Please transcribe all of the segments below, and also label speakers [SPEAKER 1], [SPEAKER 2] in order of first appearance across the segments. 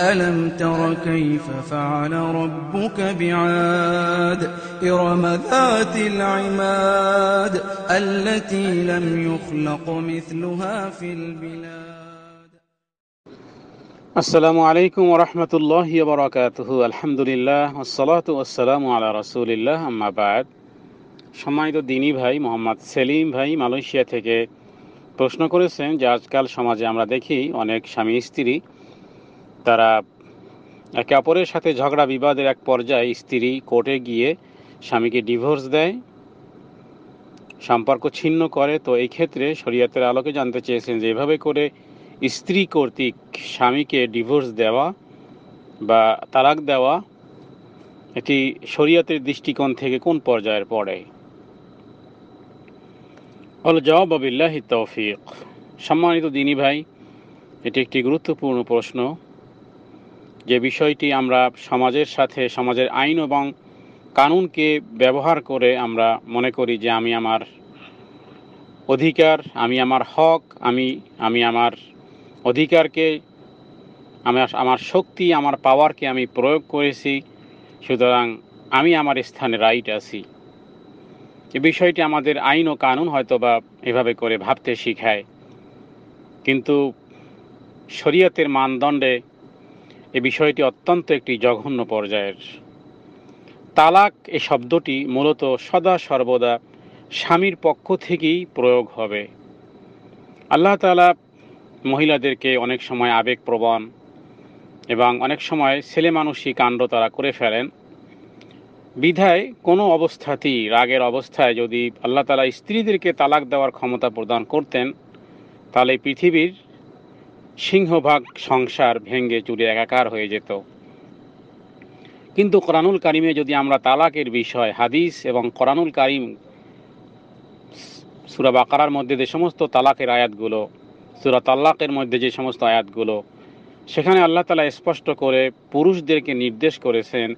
[SPEAKER 1] ألم تر كيف فعل ربك بعاد إرم ذات العماد التي لم يخلق مثلها في البلاد السلام عليكم ورحمة الله وبركاته الحمد لله والصلاة والسلام على رسول الله أما بعد সম্মানিত দিনী ভাই মোহাম্মদ সেলিম ভাই মালয়েশিয়া থেকে প্রশ্ন করেছেন যে আজকাল সমাজে আমরা দেখি অনেক স্বামী স্ত্রী তারা একে অপরের সাথে ঝগড়া বিবাদের এক পর্যায়ে স্ত্রী কোর্টে গিয়ে স্বামীকে ডিভোর্স দেয় সম্পর্ক ছিন্ন করে তো এই ক্ষেত্রে শরীয়তের আলোকে জানতে চেয়েছেন যে এভাবে করে স্ত্রী কর্তৃক স্বামীকে ডিভোর্স দেওয়া বা তালাক দেওয়া এটি শরীয়তের দৃষ্টিকোণ থেকে কোন পর্যায়ের পড়ে অল জবাবিল্লাহি তৌফিক সম্মানিত দিনী ভাই এটি একটি গুরুত্বপূর্ণ প্রশ্ন যে বিষয়টি আমরা সমাজের সাথে সমাজের আইন এবং কানুনকে ব্যবহার করে আমরা মনে করি যে আমি আমার অধিকার আমি আমার হক আমি আমি আমার অধিকারকে আমি আমার শক্তি আমার পাওয়ারকে আমি প্রয়োগ করেছি সুতরাং আমি আমার স্থানে রাইট আছি এ বিষয়টি আমাদের আইন ও কানুন হয়তো বা এভাবে করে ভাবতে শিখায় কিন্তু শরীয়তের মানদণ্ডে এ বিষয়টি অত্যন্ত একটি জঘন্য পর্যায়ের তালাক এ শব্দটি মূলত সদা সর্বদা স্বামীর পক্ষ থেকেই প্রয়োগ হবে আল্লাহ তালা মহিলাদেরকে অনেক সময় আবেগপ্রবণ এবং অনেক সময় ছেলে মানুষই কাণ্ড তারা করে ফেলেন বিধায় কোনো অবস্থাতেই রাগের অবস্থায় যদি আল্লাহ তালা স্ত্রীদেরকে তালাক দেওয়ার ক্ষমতা প্রদান করতেন তাহলে পৃথিবীর সিংহভাগ সংসার ভেঙ্গে চুরে একাকার হয়ে যেত কিন্তু কোরআনুল কারিমে যদি আমরা তালাকের বিষয় হাদিস এবং কোরআনুল কারিম সুরা বাকারার মধ্যে যে সমস্ত তালাকের আয়াতগুলো সুরা তাল্লাকের মধ্যে যে সমস্ত আয়াতগুলো সেখানে আল্লাহ তালা স্পষ্ট করে পুরুষদেরকে নির্দেশ করেছেন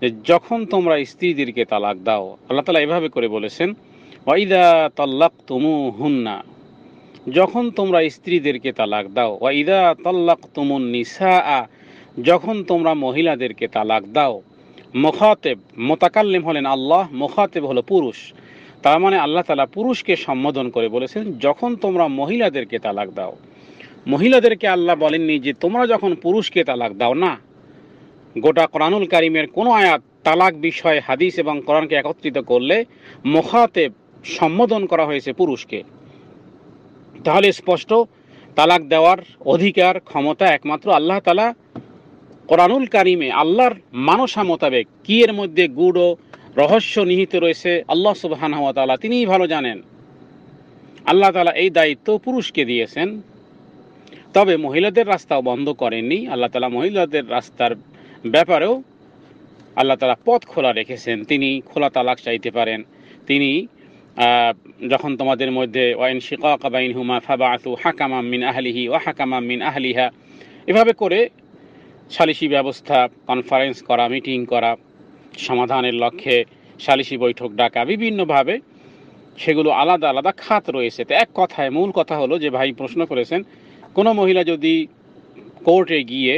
[SPEAKER 1] যে যখন তোমরা স্ত্রীদেরকে তালাক দাও আল্লাহ তালা এভাবে করে বলেছেন ওয়াইদা তাল্লাক তুমু হুন্না যখন তোমরা স্ত্রীদেরকে তালাক দাও ওয়াইদা তাল্লাক তুমুন নিসা যখন তোমরা মহিলাদেরকে তালাক দাও মোখাতেব মোতাকাল্লিম হলেন আল্লাহ মোখাতেব হলো পুরুষ তার মানে আল্লাহ তালা পুরুষকে সম্বোধন করে বলেছেন যখন তোমরা মহিলাদেরকে তালাক দাও মহিলাদেরকে আল্লাহ বলেননি যে তোমরা যখন পুরুষকে তালাক দাও না গোটা কোরআনুল কারিমের কোনো আয়াত তালাক বিষয়ে হাদিস এবং কোরআনকে একত্রিত করলে মোখাতেব সম্বোধন করা হয়েছে পুরুষকে তাহলে স্পষ্ট তালাক দেওয়ার অধিকার ক্ষমতা একমাত্র আল্লাহ তালা কোরআনুল কারিমে আল্লাহর মানসা মোতাবেক কি এর মধ্যে গুড় ও রহস্য নিহিত রয়েছে আল্লাহ হওয়া তালা তিনিই ভালো জানেন আল্লাহ তালা এই দায়িত্ব পুরুষকে দিয়েছেন তবে মহিলাদের রাস্তাও বন্ধ করেননি আল্লাহ তালা মহিলাদের রাস্তার ব্যাপারেও আল্লাহ তালা পথ খোলা রেখেছেন তিনি খোলা তালাক চাইতে পারেন তিনি যখন তোমাদের মধ্যে ওয়াইন শিকক বাইন হুমা ফাবাসু হাকামাম মিন আহলিহি ও হাকামাম মিন আহলিহা এভাবে করে সালিসি ব্যবস্থা কনফারেন্স করা মিটিং করা সমাধানের লক্ষ্যে সালিসি বৈঠক ডাকা বিভিন্নভাবে সেগুলো আলাদা আলাদা খাত রয়েছে তো এক কথায় মূল কথা হলো যে ভাই প্রশ্ন করেছেন কোনো মহিলা যদি কোর্টে গিয়ে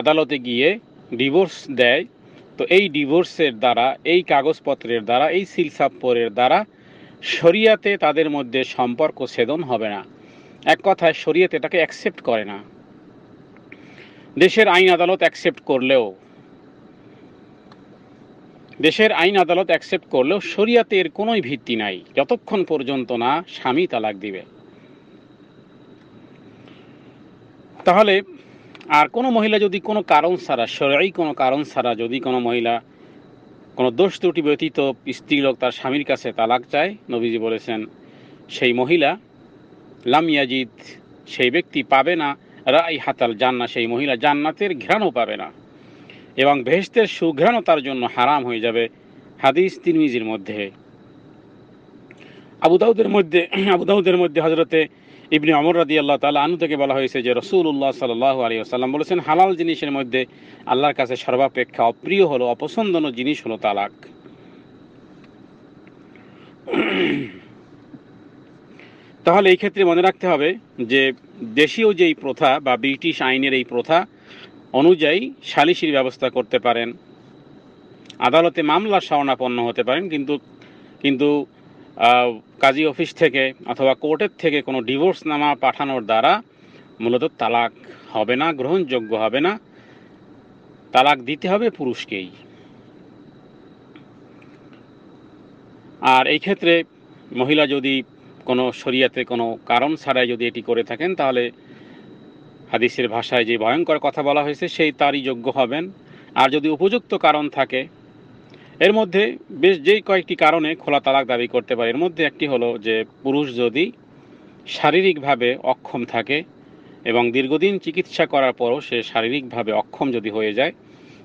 [SPEAKER 1] আদালতে গিয়ে ডিভোর্স দেয় তো এই ডিভোর্সের দ্বারা এই কাগজপত্রের দ্বারা এই সিলসাপ্পরের দ্বারা শরিয়াতে তাদের মধ্যে সম্পর্ক ছেদন হবে না এক কথায় শরিয়াত এটাকে অ্যাকসেপ্ট করে না দেশের আইন আদালত অ্যাকসেপ্ট করলেও দেশের আইন আদালত অ্যাকসেপ্ট করলেও শরিয়াতে এর কোনোই ভিত্তি নাই যতক্ষণ পর্যন্ত না স্বামী তালাক দিবে তাহলে আর কোনো মহিলা যদি কোনো কারণ ছাড়া সরাই কোনো কারণ ছাড়া যদি কোনো মহিলা কোনো দোষ ত্রুটি ব্যতীত স্ত্রীলোক তার স্বামীর কাছে তালাক চায় নবীজি বলেছেন সেই মহিলা লামিয়াজিদ সেই ব্যক্তি পাবে না রাই হাতাল জান্না সেই মহিলা জান্নাতের ঘ্রাণও পাবে না এবং ভেস্তের সুঘ্রাণও তার জন্য হারাম হয়ে যাবে হাদিস তিনমিজির মধ্যে আবুদাউদের মধ্যে আবুদাউদের মধ্যে হজরতে ইবনে অমর রাদি আল্লাহ তালা আনু থেকে বলা হয়েছে যে রসুল্লাহ সাল্লাহ আলী আসাল্লাম বলেছেন হালাল জিনিসের মধ্যে আল্লাহর কাছে সর্বাপেক্ষা অপ্রিয় হলো অপছন্দনীয় জিনিস হলো তালাক তাহলে এই ক্ষেত্রে মনে রাখতে হবে যে দেশীয় যেই প্রথা বা ব্রিটিশ আইনের এই প্রথা অনুযায়ী সালিসির ব্যবস্থা করতে পারেন আদালতে মামলা শরণাপন্ন হতে পারেন কিন্তু কিন্তু কাজী অফিস থেকে অথবা কোর্টের থেকে কোনো ডিভোর্স নামা পাঠানোর দ্বারা মূলত তালাক হবে না গ্রহণযোগ্য হবে না তালাক দিতে হবে পুরুষকেই আর এই ক্ষেত্রে মহিলা যদি কোনো শরিয়াতে কোনো কারণ ছাড়াই যদি এটি করে থাকেন তাহলে হাদিসের ভাষায় যে ভয়ঙ্কর কথা বলা হয়েছে সেই তারই যোগ্য হবেন আর যদি উপযুক্ত কারণ থাকে এর মধ্যে বেশ যেই কয়েকটি কারণে খোলা তালাক দাবি করতে পারে এর মধ্যে একটি হলো যে পুরুষ যদি শারীরিকভাবে অক্ষম থাকে এবং দীর্ঘদিন চিকিৎসা করার পরও সে শারীরিকভাবে অক্ষম যদি হয়ে যায়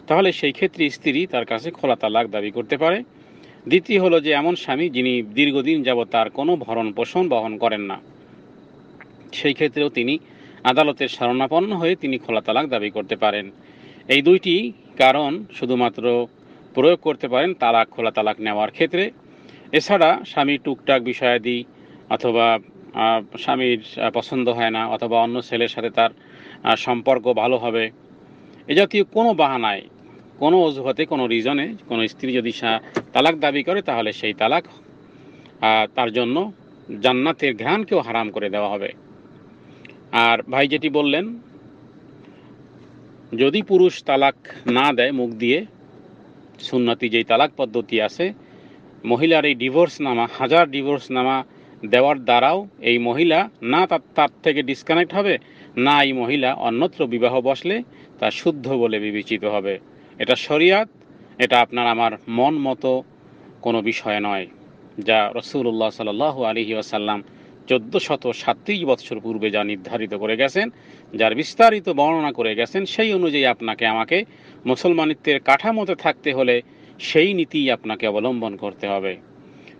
[SPEAKER 1] তাহলে সেই ক্ষেত্রে স্ত্রী তার কাছে খোলা তালাক দাবি করতে পারে দ্বিতীয় হলো যে এমন স্বামী যিনি দীর্ঘদিন যাব তার কোনো ভরণ পোষণ বহন করেন না সেই ক্ষেত্রেও তিনি আদালতের শরণাপন্ন হয়ে তিনি খোলা তালাক দাবি করতে পারেন এই দুইটি কারণ শুধুমাত্র প্রয়োগ করতে পারেন তালাক খোলা তালাক নেওয়ার ক্ষেত্রে এছাড়া স্বামী টুকটাক বিষয়াদি অথবা স্বামীর পছন্দ হয় না অথবা অন্য ছেলের সাথে তার সম্পর্ক ভালো হবে এ জাতীয় কোনো বাহানায় কোনো অজুহাতে কোনো রিজনে কোনো স্ত্রী যদি তালাক দাবি করে তাহলে সেই তালাক তার জন্য জান্নাতের ঘ্রাণকেও হারাম করে দেওয়া হবে আর ভাই যেটি বললেন যদি পুরুষ তালাক না দেয় মুখ দিয়ে সুন্নতি যেই তালাক পদ্ধতি আছে মহিলার এই ডিভোর্স নামা হাজার ডিভোর্স নামা দেওয়ার দ্বারাও এই মহিলা না তার তার থেকে ডিসকানেক্ট হবে না এই মহিলা অন্যত্র বিবাহ বসলে তা শুদ্ধ বলে বিবেচিত হবে এটা শরিয়াত এটা আপনার আমার মন মতো কোনো বিষয় নয় যা রসুল্লাহ সাল আলহি আসাল্লাম চোদ্দ শত সাতত্রিশ বৎসর পূর্বে যা নির্ধারিত করে গেছেন যার বিস্তারিত বর্ণনা করে গেছেন সেই অনুযায়ী আপনাকে আমাকে মুসলমানিত্বের কাঠামোতে থাকতে হলে সেই নীতি আপনাকে অবলম্বন করতে হবে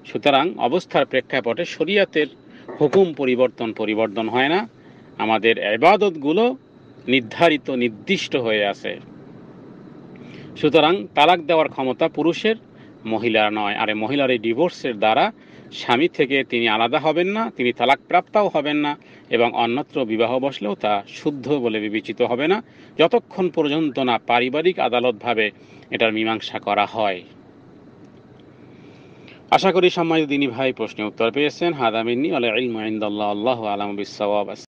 [SPEAKER 1] সুতরাং অবস্থার প্রেক্ষাপটে শরীয়তের হুকুম পরিবর্তন পরিবর্তন হয় না আমাদের এবাদতগুলো নির্ধারিত নির্দিষ্ট হয়ে আছে সুতরাং তালাক দেওয়ার ক্ষমতা পুরুষের মহিলার নয় আর মহিলার এই ডিভোর্সের দ্বারা স্বামী থেকে তিনি আলাদা হবেন না তিনি তালাকপ্রাপ্তাও হবেন না এবং অন্যত্র বিবাহ বসলেও তা শুদ্ধ বলে বিবেচিত হবে না যতক্ষণ পর্যন্ত না পারিবারিক আদালতভাবে এটার মীমাংসা করা হয় আশা করি সম্মানিত দিনী ভাই প্রশ্নে উত্তর পেয়েছেন হাদামিনী আল ইলম আল্লাহ আলম বিশ্বাস